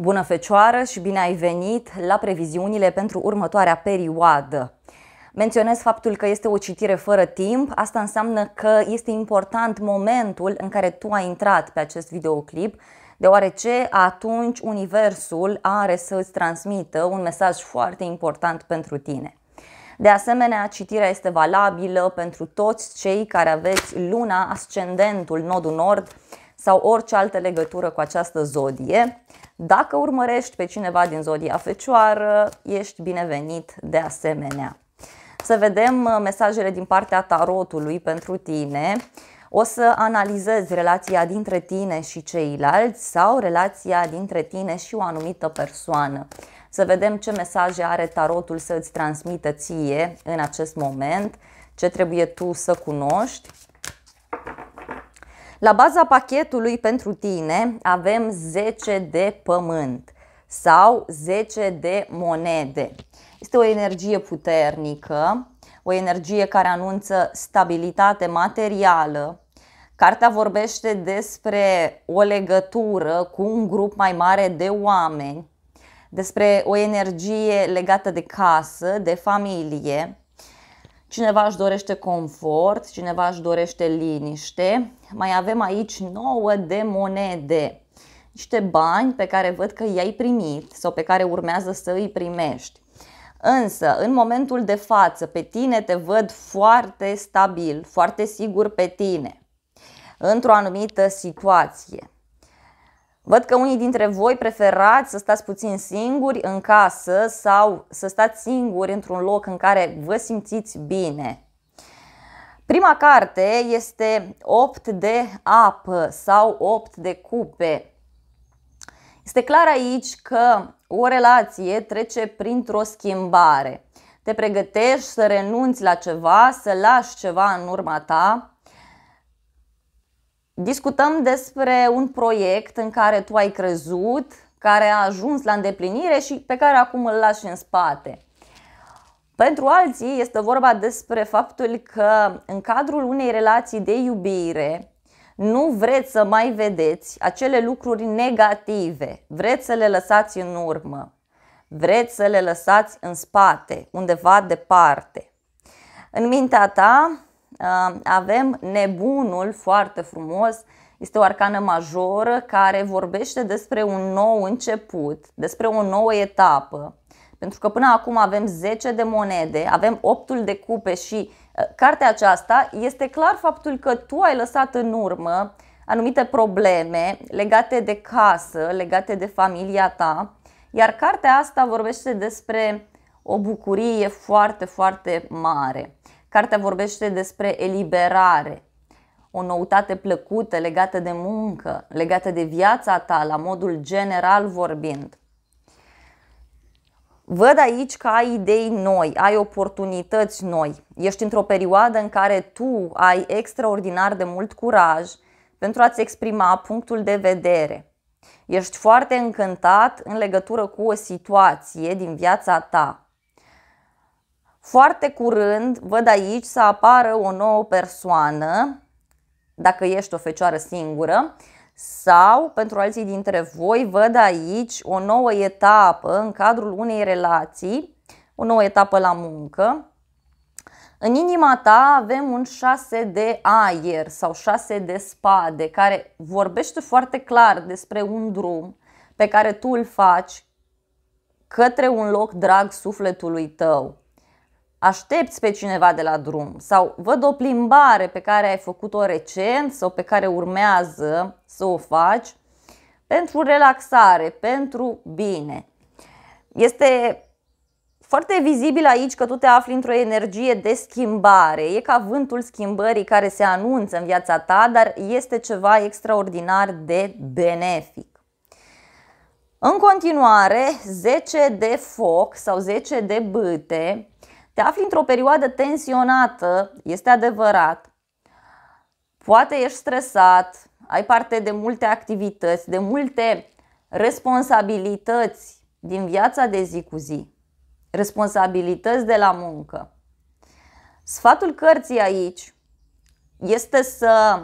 Bună fecioară și bine ai venit la previziunile pentru următoarea perioadă. Menționez faptul că este o citire fără timp, asta înseamnă că este important momentul în care tu ai intrat pe acest videoclip, deoarece atunci universul are să îți transmită un mesaj foarte important pentru tine. De asemenea, citirea este valabilă pentru toți cei care aveți luna, ascendentul, nodul nord sau orice altă legătură cu această zodie. Dacă urmărești pe cineva din zodia fecioară, ești binevenit de asemenea. Să vedem uh, mesajele din partea tarotului pentru tine. O să analizezi relația dintre tine și ceilalți sau relația dintre tine și o anumită persoană. Să vedem ce mesaje are tarotul să îți transmită ție în acest moment, ce trebuie tu să cunoști la baza pachetului pentru tine avem 10 de pământ sau 10 de monede. Este o energie puternică, o energie care anunță stabilitate materială. Cartea vorbește despre o legătură cu un grup mai mare de oameni, despre o energie legată de casă, de familie, Cineva își dorește confort, cineva își dorește liniște. Mai avem aici 9 de monede. Niște bani pe care văd că i-ai primit sau pe care urmează să îi primești. Însă, în momentul de față, pe tine te văd foarte stabil, foarte sigur pe tine, într-o anumită situație. Văd că unii dintre voi preferați să stați puțin singuri în casă sau să stați singuri într-un loc în care vă simțiți bine. Prima carte este 8 de apă sau 8 de cupe. Este clar aici că o relație trece printr-o schimbare. Te pregătești să renunți la ceva, să lași ceva în urma ta, Discutăm despre un proiect în care tu ai crezut, care a ajuns la îndeplinire și pe care acum îl lași în spate. Pentru alții este vorba despre faptul că în cadrul unei relații de iubire nu vreți să mai vedeți acele lucruri negative, vreți să le lăsați în urmă, vreți să le lăsați în spate, undeva departe. În mintea ta Uh, avem nebunul foarte frumos, este o arcană majoră care vorbește despre un nou început, despre o nouă etapă. Pentru că până acum avem 10 de monede, avem 8 de cupe și uh, cartea aceasta este clar faptul că tu ai lăsat în urmă anumite probleme legate de casă, legate de familia ta, iar cartea asta vorbește despre o bucurie foarte, foarte mare. Cartea vorbește despre eliberare, o noutate plăcută legată de muncă, legată de viața ta, la modul general vorbind. Văd aici că ai idei noi, ai oportunități noi. Ești într-o perioadă în care tu ai extraordinar de mult curaj pentru a-ți exprima punctul de vedere. Ești foarte încântat în legătură cu o situație din viața ta. Foarte curând văd aici să apară o nouă persoană, dacă ești o fecioară singură, sau, pentru alții dintre voi, văd aici o nouă etapă în cadrul unei relații, o nouă etapă la muncă. În inima ta avem un 6 de aer sau 6 de spade care vorbește foarte clar despre un drum pe care tu îl faci către un loc drag sufletului tău aștepți pe cineva de la drum sau văd o plimbare pe care ai făcut-o recent sau pe care urmează să o faci pentru relaxare, pentru bine. Este foarte vizibil aici că tu te afli într-o energie de schimbare. E ca vântul schimbării care se anunță în viața ta, dar este ceva extraordinar de benefic. În continuare, 10 de foc sau 10 de bâte te afli într-o perioadă tensionată, este adevărat. Poate ești stresat, ai parte de multe activități, de multe responsabilități din viața de zi cu zi, responsabilități de la muncă. Sfatul cărții aici este să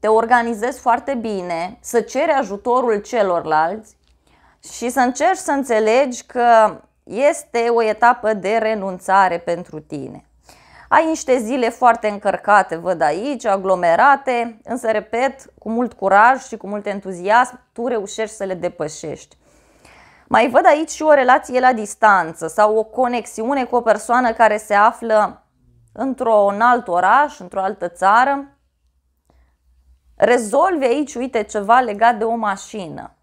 te organizezi foarte bine, să ceri ajutorul celorlalți și să încerci să înțelegi că este o etapă de renunțare pentru tine. Ai niște zile foarte încărcate, văd aici, aglomerate, însă, repet, cu mult curaj și cu mult entuziasm, tu reușești să le depășești. Mai văd aici și o relație la distanță sau o conexiune cu o persoană care se află într-un alt oraș, într-o altă țară. Rezolvi aici, uite, ceva legat de o mașină.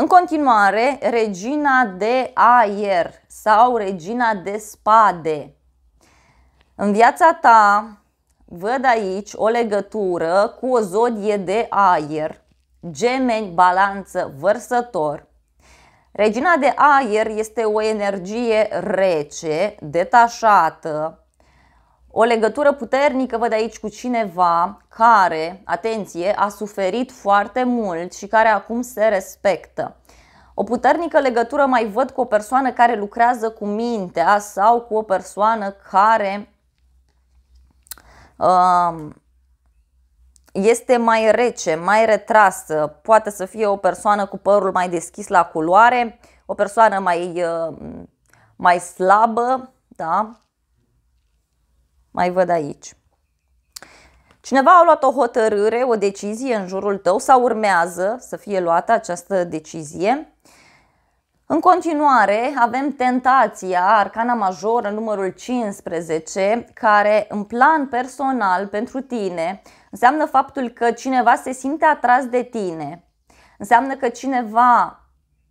În continuare, regina de aer sau regina de spade. În viața ta văd aici o legătură cu o zodie de aer, gemeni, balanță, vărsător. Regina de aer este o energie rece, detașată, o legătură puternică, văd aici, cu cineva care, atenție, a suferit foarte mult și care acum se respectă. O puternică legătură mai văd cu o persoană care lucrează cu mintea sau cu o persoană care um, este mai rece, mai retrasă, poate să fie o persoană cu părul mai deschis la culoare, o persoană mai, uh, mai slabă, da? Mai văd aici. Cineva a luat o hotărâre, o decizie în jurul tău sau urmează să fie luată această decizie. În continuare, avem tentația, arcana majoră, numărul 15, care în plan personal pentru tine înseamnă faptul că cineva se simte atras de tine. Înseamnă că cineva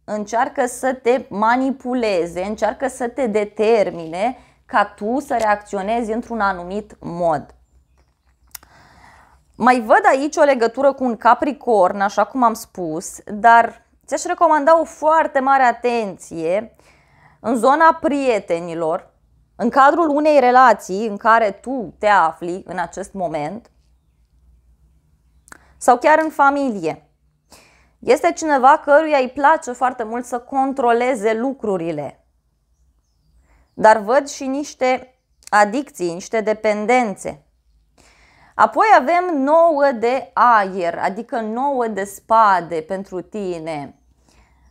încearcă să te manipuleze, încearcă să te determine ca tu să reacționezi într-un anumit mod. Mai văd aici o legătură cu un capricorn, așa cum am spus, dar ți-aș recomanda o foarte mare atenție în zona prietenilor, în cadrul unei relații în care tu te afli în acest moment sau chiar în familie. Este cineva căruia îi place foarte mult să controleze lucrurile, dar văd și niște adicții, niște dependențe. Apoi avem 9 de aer, adică 9 de spade pentru tine.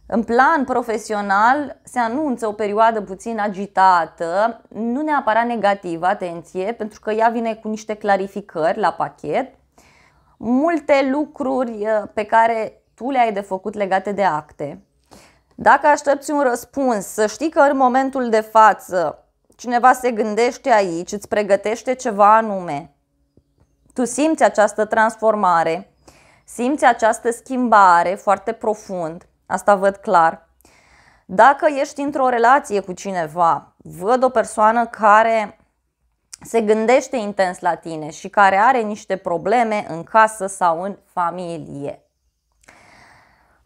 În plan profesional se anunță o perioadă puțin agitată, nu neapărat negativă, atenție, pentru că ea vine cu niște clarificări la pachet. Multe lucruri eh, pe care tu le-ai de făcut legate de acte, dacă aștepți un răspuns, să știi că în momentul de față cineva se gândește aici, îți pregătește ceva anume. Tu simți această transformare, simți această schimbare foarte profund, asta văd clar. Dacă ești într-o relație cu cineva, văd o persoană care se gândește intens la tine și care are niște probleme în casă sau în familie.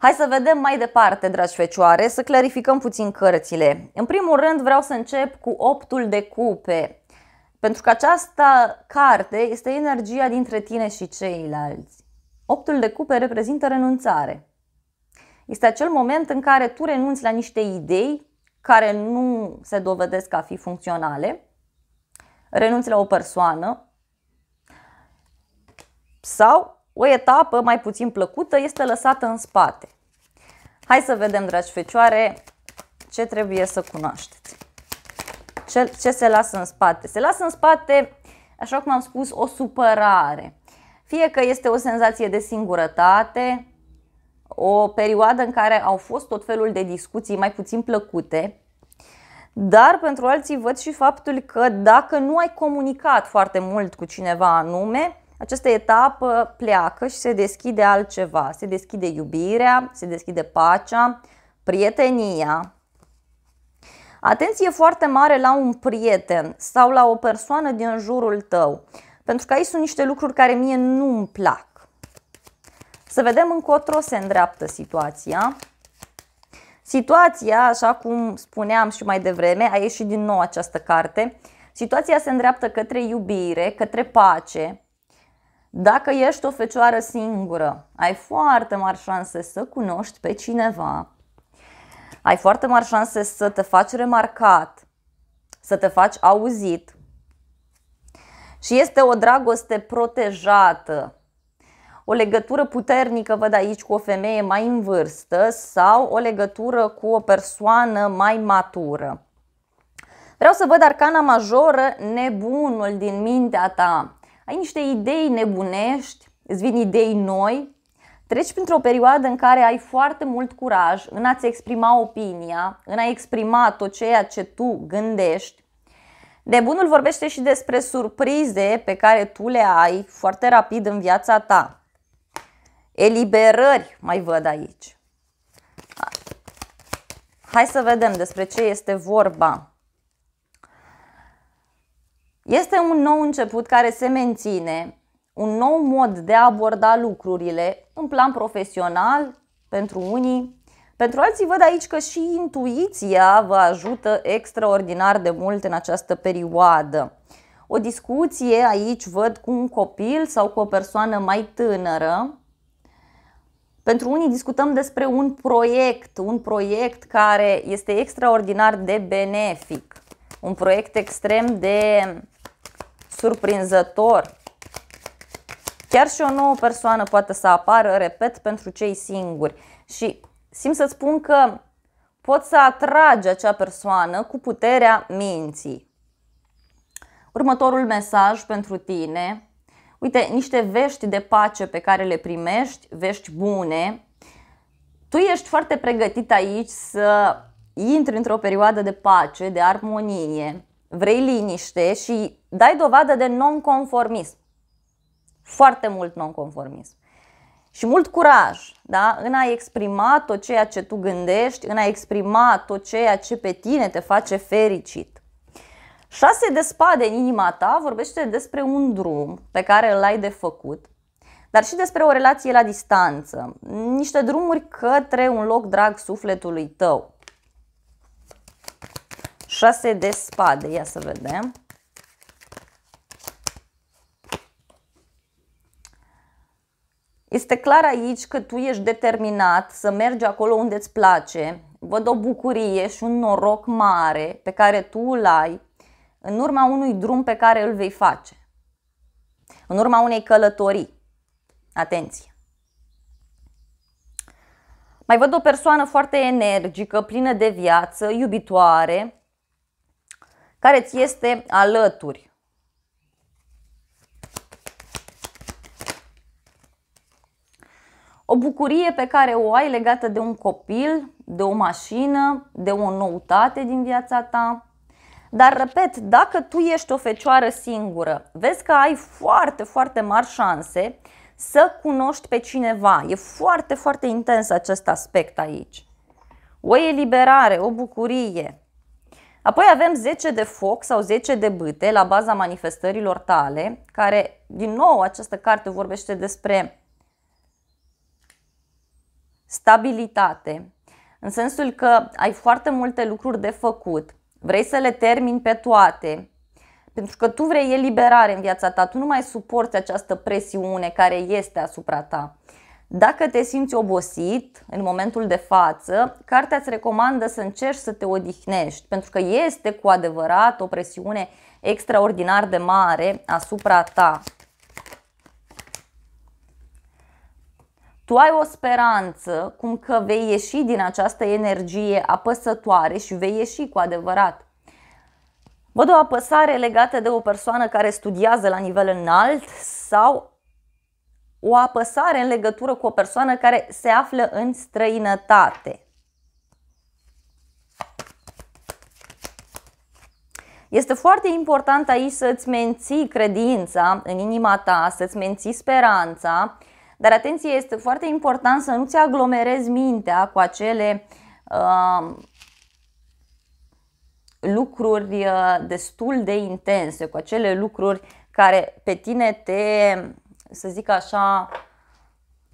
Hai să vedem mai departe, dragi fecioare, să clarificăm puțin cărțile. În primul rând vreau să încep cu optul de cupe, pentru că această carte este energia dintre tine și ceilalți. Optul de cupe reprezintă renunțare. Este acel moment în care tu renunți la niște idei care nu se dovedesc a fi funcționale, renunți la o persoană sau o etapă mai puțin plăcută este lăsată în spate. Hai să vedem, dragi fecioare, ce trebuie să cunoașteți. Ce, ce se lasă în spate? Se lasă în spate, așa cum am spus, o supărare. Fie că este o senzație de singurătate, o perioadă în care au fost tot felul de discuții mai puțin plăcute, dar pentru alții văd și faptul că dacă nu ai comunicat foarte mult cu cineva anume, această etapă pleacă și se deschide altceva. Se deschide iubirea, se deschide pacea, prietenia. Atenție foarte mare la un prieten sau la o persoană din jurul tău, pentru că aici sunt niște lucruri care mie nu îmi plac. Să vedem încotro se îndreaptă situația. Situația, așa cum spuneam și mai devreme, a ieșit din nou această carte, situația se îndreaptă către iubire, către pace, dacă ești o fecioară singură, ai foarte mari șanse să cunoști pe cineva, ai foarte mari șanse să te faci remarcat, să te faci auzit. Și este o dragoste protejată, o legătură puternică, văd aici, cu o femeie mai în vârstă sau o legătură cu o persoană mai matură. Vreau să văd arcana majoră, nebunul din mintea ta, ai niște idei nebunești, îți vin idei noi, treci printr-o perioadă în care ai foarte mult curaj în a-ți exprima opinia, în a exprima tot ceea ce tu gândești. De bunul vorbește și despre surprize pe care tu le ai foarte rapid în viața ta. Eliberări mai văd aici. Hai să vedem despre ce este vorba. Este un nou început care se menține, un nou mod de a aborda lucrurile în plan profesional pentru unii. Pentru alții văd aici că și intuiția vă ajută extraordinar de mult în această perioadă. O discuție aici văd cu un copil sau cu o persoană mai tânără. Pentru unii discutăm despre un proiect, un proiect care este extraordinar de benefic, un proiect extrem de surprinzător. Chiar și o nouă persoană poate să apară, repet, pentru cei singuri. Și simt să spun că poți să atragi acea persoană cu puterea minții. Următorul mesaj pentru tine. Uite, niște vești de pace pe care le primești, vești bune. Tu ești foarte pregătit aici să intri într-o perioadă de pace, de armonie. Vrei liniște și dai dovadă de nonconformism. Foarte mult nonconformism. Și mult curaj da? în a exprima tot ceea ce tu gândești, în a exprima tot ceea ce pe tine te face fericit. Șase de spade în inima ta vorbește despre un drum pe care îl ai de făcut, dar și despre o relație la distanță, niște drumuri către un loc drag sufletului tău. Șase de spade, ia să vedem. Este clar aici că tu ești determinat să mergi acolo unde îți place. Văd o bucurie și un noroc mare pe care tu îl ai în urma unui drum pe care îl vei face. În urma unei călătorii. Atenție! Mai văd o persoană foarte energică, plină de viață, iubitoare, care ți este alături. O bucurie pe care o ai legată de un copil, de o mașină, de o noutate din viața ta. Dar, repet, dacă tu ești o fecioară singură, vezi că ai foarte, foarte mari șanse să cunoști pe cineva. E foarte, foarte intens acest aspect aici. O eliberare, o bucurie. Apoi avem 10 de foc sau 10 de bâte la baza manifestărilor tale, care, din nou, această carte vorbește despre stabilitate, în sensul că ai foarte multe lucruri de făcut, vrei să le termini pe toate, pentru că tu vrei eliberare în viața ta, tu nu mai suporți această presiune care este asupra ta. Dacă te simți obosit în momentul de față, cartea îți recomandă să încerci să te odihnești, pentru că este cu adevărat o presiune extraordinar de mare asupra ta. tu ai o speranță cum că vei ieși din această energie apăsătoare și vei ieși cu adevărat. Văd o apăsare legată de o persoană care studiază la nivel înalt sau o apăsare în legătură cu o persoană care se află în străinătate. Este foarte important aici să-ți menții credința în inima ta, să-ți menții speranța, dar atenție, este foarte important să nu-ți aglomerezi mintea cu acele uh, lucruri uh, destul de intense, cu acele lucruri care pe tine te, să zic așa,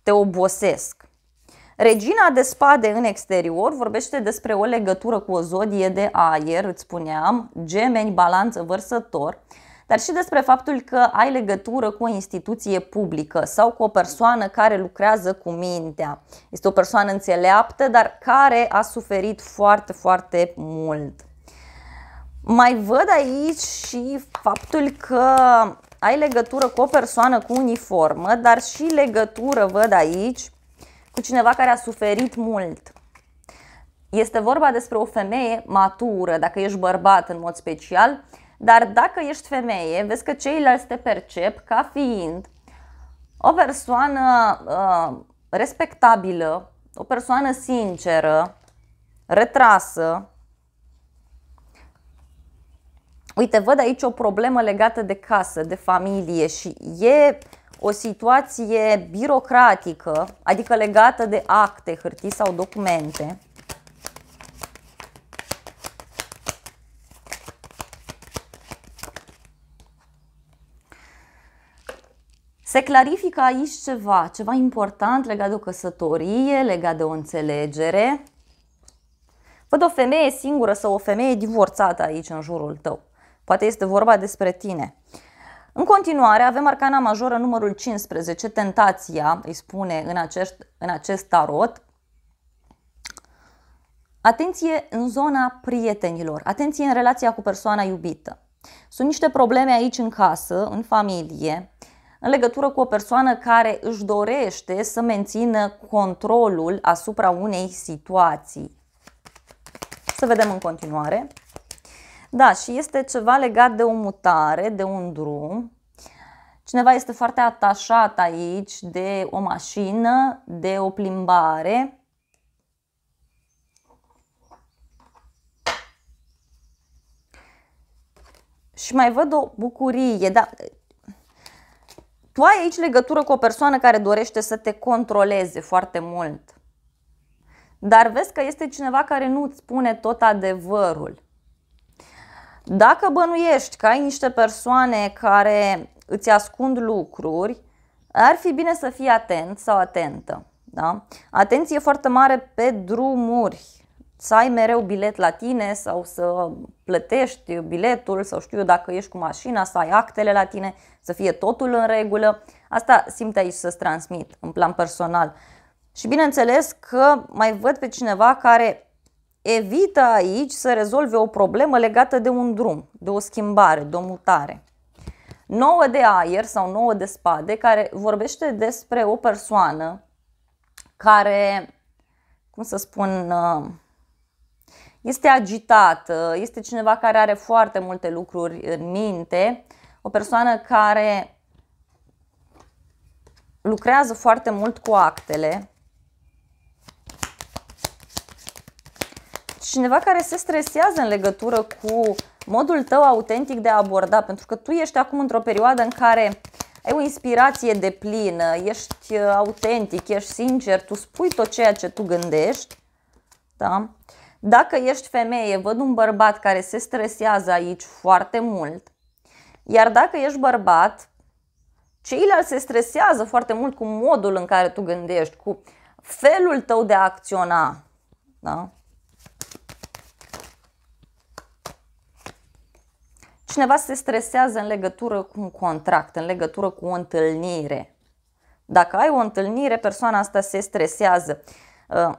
te obosesc. Regina de spade în exterior vorbește despre o legătură cu o zodie de aer, îți spuneam, gemeni, balanță, vărsător. Uh, dar și despre faptul că ai legătură cu o instituție publică sau cu o persoană care lucrează cu mintea. Este o persoană înțeleaptă, dar care a suferit foarte, foarte mult. Mai văd aici și faptul că ai legătură cu o persoană cu uniformă, dar și legătură, văd aici, cu cineva care a suferit mult. Este vorba despre o femeie matură, dacă ești bărbat în mod special, dar dacă ești femeie, vezi că ceilalți te percep ca fiind o persoană uh, respectabilă, o persoană sinceră, retrasă. Uite, văd aici o problemă legată de casă, de familie și e o situație birocratică, adică legată de acte, hârtii sau documente. Se clarifică aici ceva, ceva important legat de o căsătorie, legat de o înțelegere. Văd o femeie singură sau o femeie divorțată aici în jurul tău. Poate este vorba despre tine. În continuare avem arcana majoră numărul 15, tentația, îi spune în acest, în acest tarot. Atenție în zona prietenilor, atenție în relația cu persoana iubită. Sunt niște probleme aici în casă, în familie, în legătură cu o persoană care își dorește să mențină controlul asupra unei situații. Să vedem în continuare. Da, și este ceva legat de o mutare, de un drum. Cineva este foarte atașat aici de o mașină, de o plimbare, și mai văd o bucurie, dar tu ai aici legătură cu o persoană care dorește să te controleze foarte mult. Dar vezi că este cineva care nu îți spune tot adevărul. Dacă bănuiești că ai niște persoane care îți ascund lucruri, ar fi bine să fii atent sau atentă. Da? Atenție foarte mare pe drumuri să ai mereu bilet la tine sau să plătești biletul sau știu eu dacă ești cu mașina, să ai actele la tine, să fie totul în regulă. Asta simt aici să-ți transmit în plan personal. Și bineînțeles că mai văd pe cineva care evită aici să rezolve o problemă legată de un drum, de o schimbare, de o mutare. 9 de aer sau 9 de spade care vorbește despre o persoană care, cum să spun, uh, este agitat, uh, este cineva care are foarte multe lucruri în minte, o persoană care lucrează foarte mult cu actele, cineva care se stresează în legătură cu modul tău autentic de a aborda, pentru că tu ești acum într-o perioadă în care ai o inspirație de plină, ești uh, autentic, ești sincer, tu spui tot ceea ce tu gândești, da? Dacă ești femeie, văd un bărbat care se stresează aici foarte mult, iar dacă ești bărbat, ceilalți se stresează foarte mult cu modul în care tu gândești, cu felul tău de a acționa. Da? Cineva se stresează în legătură cu un contract, în legătură cu o întâlnire. Dacă ai o întâlnire, persoana asta se stresează. Uh,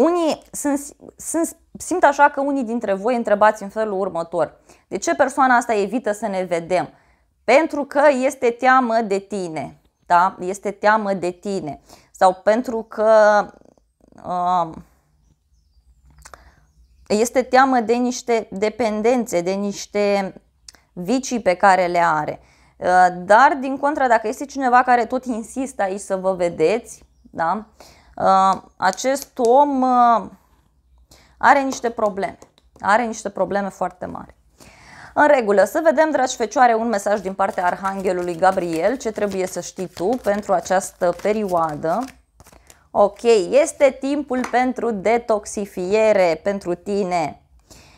unii sunt, sunt, simt așa că unii dintre voi întrebați în felul următor. De ce persoana asta evită să ne vedem? Pentru că este teamă de tine. Da? Este teamă de tine. Sau pentru că uh, este teamă de niște dependențe, de niște vicii pe care le are. Uh, dar, din contra, dacă este cineva care tot insistă aici să vă vedeți, da? Uh, Uh, acest om uh, are niște probleme. Are niște probleme foarte mari. În regulă, să vedem, dragi fecioare, un mesaj din partea Arhanghelului Gabriel, ce trebuie să știi tu pentru această perioadă. Ok, este timpul pentru detoxifiere pentru tine.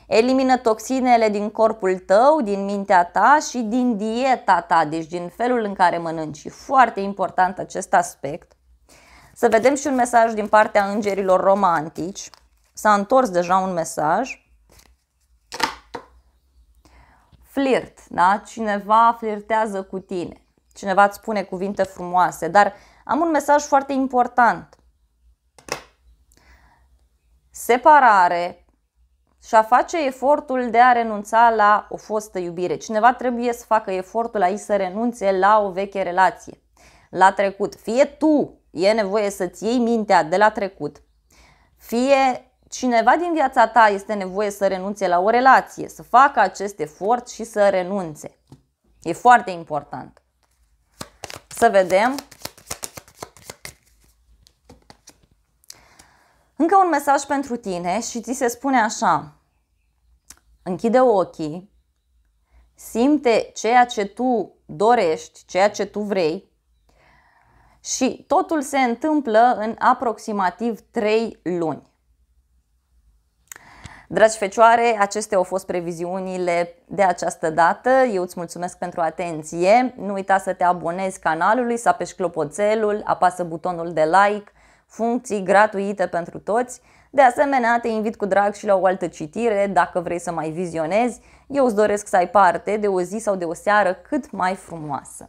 Elimină toxinele din corpul tău, din mintea ta și din dieta ta, deci din felul în care mănânci. E foarte important acest aspect. Să vedem și un mesaj din partea îngerilor romantici. S-a întors deja un mesaj. Flirt, da? Cineva flirtează cu tine. Cineva îți spune cuvinte frumoase, dar am un mesaj foarte important. Separare și a face efortul de a renunța la o fostă iubire. Cineva trebuie să facă efortul aici să renunțe la o veche relație, la trecut. Fie tu e nevoie să-ți iei mintea de la trecut, fie cineva din viața ta este nevoie să renunțe la o relație, să facă acest efort și să renunțe. E foarte important. Să vedem. Încă un mesaj pentru tine și ți se spune așa. Închide ochii, simte ceea ce tu dorești, ceea ce tu vrei și totul se întâmplă în aproximativ 3 luni. Dragi fecioare, acestea au fost previziunile de această dată. Eu îți mulțumesc pentru atenție. Nu uita să te abonezi canalului, să apeși clopoțelul, apasă butonul de like, funcții gratuite pentru toți. De asemenea, te invit cu drag și la o altă citire dacă vrei să mai vizionezi. Eu îți doresc să ai parte de o zi sau de o seară cât mai frumoasă.